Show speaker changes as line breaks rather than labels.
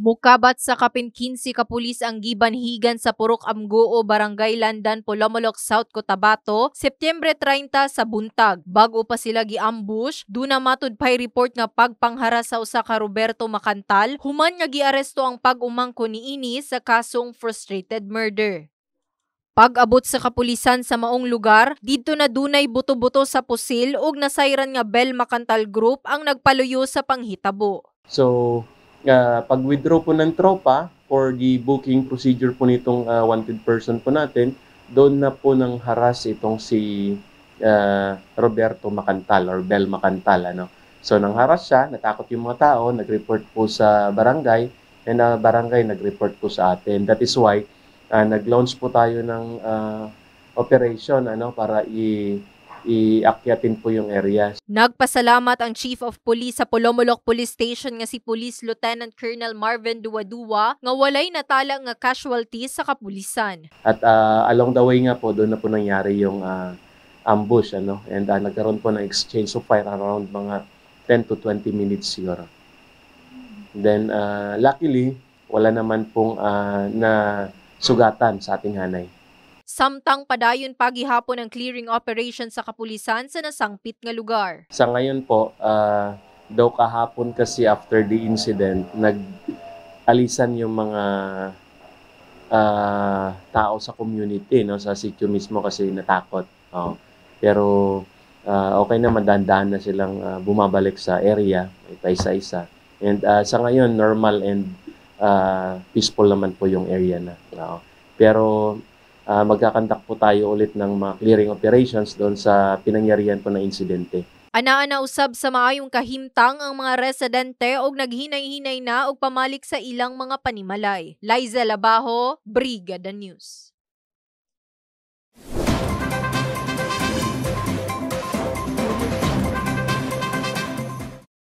Mukabat sa kapin 15 ka ang giban higan sa Purok Amgoo, Barangay Landan, Polomolok, South Cotabato, Setyembre 30 sa buntag. Bago pa sila giambush, duna matud pay report nga pagpanghara sa usa ka Roberto Makantal, human nga giaresto ang pag-umangko ni ini sa kasong frustrated murder. Pag-abot sa kapulisan sa maong lugar, dito na dunay buto-buto sa pusil ug nasayran nga Bell Makantal Group ang nagpaluyo sa panghitabo.
So, uh, pag-withdraw po ng tropa for the booking procedure po nitong uh, wanted person po natin, doon na po nang haras itong si uh, Roberto Macantal or Bel Macantal. Ano? So nang haras siya, natakot yung mga tao, nag-report po sa barangay, and uh, barangay nag-report po sa atin. That is why uh, nag-launch po tayo ng uh, operation ano para i iakyatin po yung areas.
Nagpasalamat ang Chief of Police sa Polomolok Police Station nga si Police Lieutenant Colonel Marvin Duwadua nga walay natala nga casualties sa kapulisan.
At uh, along the way nga po doon na po nangyari yung uh, ambush ano and uh, nagkaroon po ng exchange of fire around mga 10 to 20 minutes siguro. Then uh, luckily wala naman pong uh, na sugatan sa ating hanay.
Samtang padayon pagihapon ang clearing operation sa kapulisan sa nasangpit nga lugar.
Sa ngayon po, uh, daw kahapon kasi after the incident, nag-alisan yung mga uh, tao sa community, no? sa sitio mismo kasi natakot. Oh. Pero uh, okay na madandaan na silang uh, bumabalik sa area, paisa-isa. And uh, sa ngayon, normal and uh, peaceful naman po yung area na. No? Pero uh, magkakandak po tayo ulit ng mga clearing operations doon sa pinangyarihan po ng insidente.
Anaa na usab sa maayong kahimtang ang mga residente og naghinay-hinay na og pamalik sa ilang mga panimalay. Liza Labaho, Brigada News.